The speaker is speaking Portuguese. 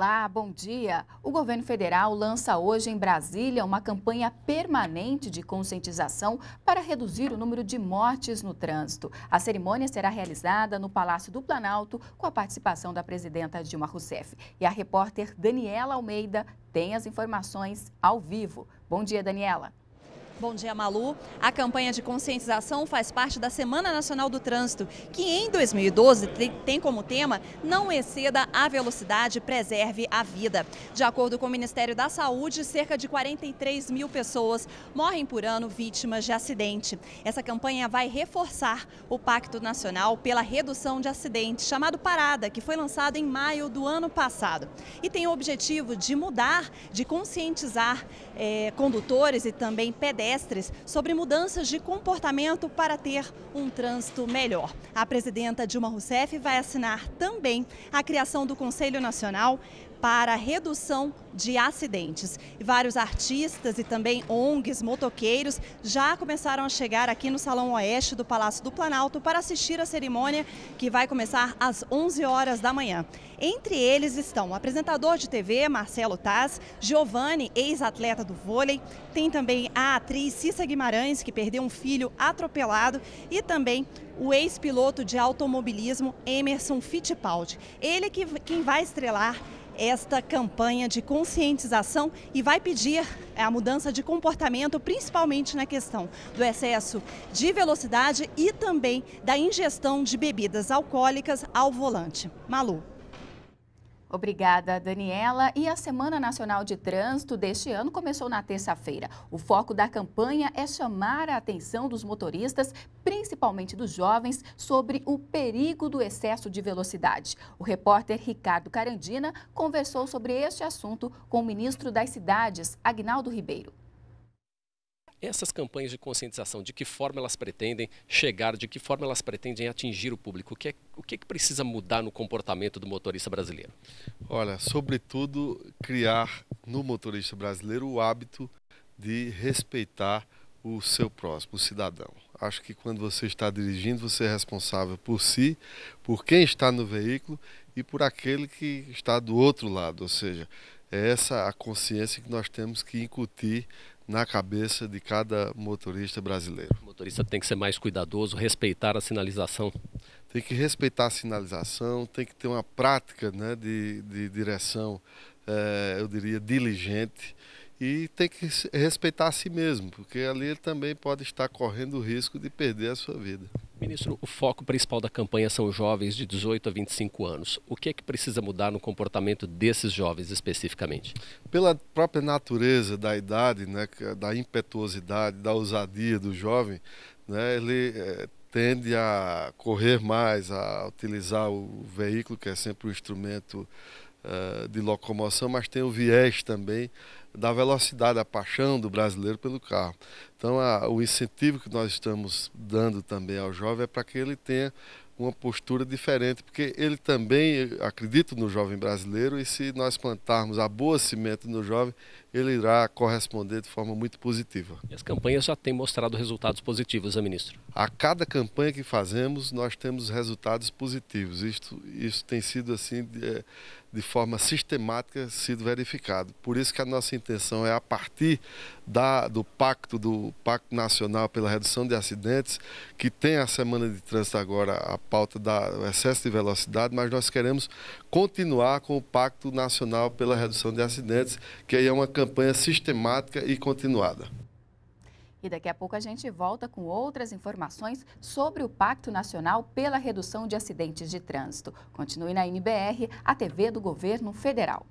Olá, bom dia. O governo federal lança hoje em Brasília uma campanha permanente de conscientização para reduzir o número de mortes no trânsito. A cerimônia será realizada no Palácio do Planalto com a participação da presidenta Dilma Rousseff. E a repórter Daniela Almeida tem as informações ao vivo. Bom dia, Daniela. Bom dia, Malu. A campanha de conscientização faz parte da Semana Nacional do Trânsito, que em 2012 tem como tema Não exceda a velocidade, preserve a vida. De acordo com o Ministério da Saúde, cerca de 43 mil pessoas morrem por ano vítimas de acidente. Essa campanha vai reforçar o Pacto Nacional pela Redução de Acidentes, chamado Parada, que foi lançado em maio do ano passado. E tem o objetivo de mudar, de conscientizar eh, condutores e também pedestres sobre mudanças de comportamento para ter um trânsito melhor. A presidenta Dilma Rousseff vai assinar também a criação do Conselho Nacional para a Redução de acidentes. E vários artistas e também ONGs, motoqueiros, já começaram a chegar aqui no Salão Oeste do Palácio do Planalto para assistir a cerimônia que vai começar às 11 horas da manhã. Entre eles estão o apresentador de TV, Marcelo Taz, Giovanni, ex-atleta do vôlei, tem também a atriz Cissa Guimarães, que perdeu um filho atropelado, e também o ex-piloto de automobilismo Emerson Fittipaldi. Ele é quem vai estrelar esta campanha de conscientização e vai pedir é, a mudança de comportamento, principalmente na questão do excesso de velocidade e também da ingestão de bebidas alcoólicas ao volante. Malu. Obrigada, Daniela. E a Semana Nacional de Trânsito deste ano começou na terça-feira. O foco da campanha é chamar a atenção dos motoristas, principalmente dos jovens, sobre o perigo do excesso de velocidade. O repórter Ricardo Carandina conversou sobre este assunto com o ministro das Cidades, Agnaldo Ribeiro. Essas campanhas de conscientização, de que forma elas pretendem chegar, de que forma elas pretendem atingir o público? O que, é, o que, é que precisa mudar no comportamento do motorista brasileiro? Olha, sobretudo criar no motorista brasileiro o hábito de respeitar o seu próximo, o cidadão. Acho que quando você está dirigindo, você é responsável por si, por quem está no veículo e por aquele que está do outro lado. Ou seja, é essa a consciência que nós temos que incutir na cabeça de cada motorista brasileiro. O motorista tem que ser mais cuidadoso, respeitar a sinalização. Tem que respeitar a sinalização, tem que ter uma prática né, de, de direção, eh, eu diria, diligente. E tem que respeitar a si mesmo, porque ali ele também pode estar correndo o risco de perder a sua vida. Ministro, o foco principal da campanha são jovens de 18 a 25 anos. O que é que precisa mudar no comportamento desses jovens especificamente? Pela própria natureza da idade, né, é da impetuosidade, da ousadia do jovem, né, ele é, tende a correr mais, a utilizar o veículo, que é sempre um instrumento eh, de locomoção, mas tem o viés também da velocidade, a paixão do brasileiro pelo carro. Então, a, o incentivo que nós estamos dando também ao jovem é para que ele tenha uma postura diferente, porque ele também acredita no jovem brasileiro e se nós plantarmos a boa semente no jovem, ele irá corresponder de forma muito positiva. E as campanhas já têm mostrado resultados positivos, né, ministro? A cada campanha que fazemos, nós temos resultados positivos. Isto, isso tem sido assim de, eh, de forma sistemática sido verificado. Por isso que a nossa intenção é, a partir da, do pacto do Pacto Nacional pela Redução de Acidentes, que tem a semana de trânsito agora a pauta do excesso de velocidade, mas nós queremos continuar com o Pacto Nacional pela Redução de Acidentes, que aí é uma campanha sistemática e continuada. E daqui a pouco a gente volta com outras informações sobre o Pacto Nacional pela Redução de Acidentes de Trânsito. Continue na NBR, a TV do Governo Federal.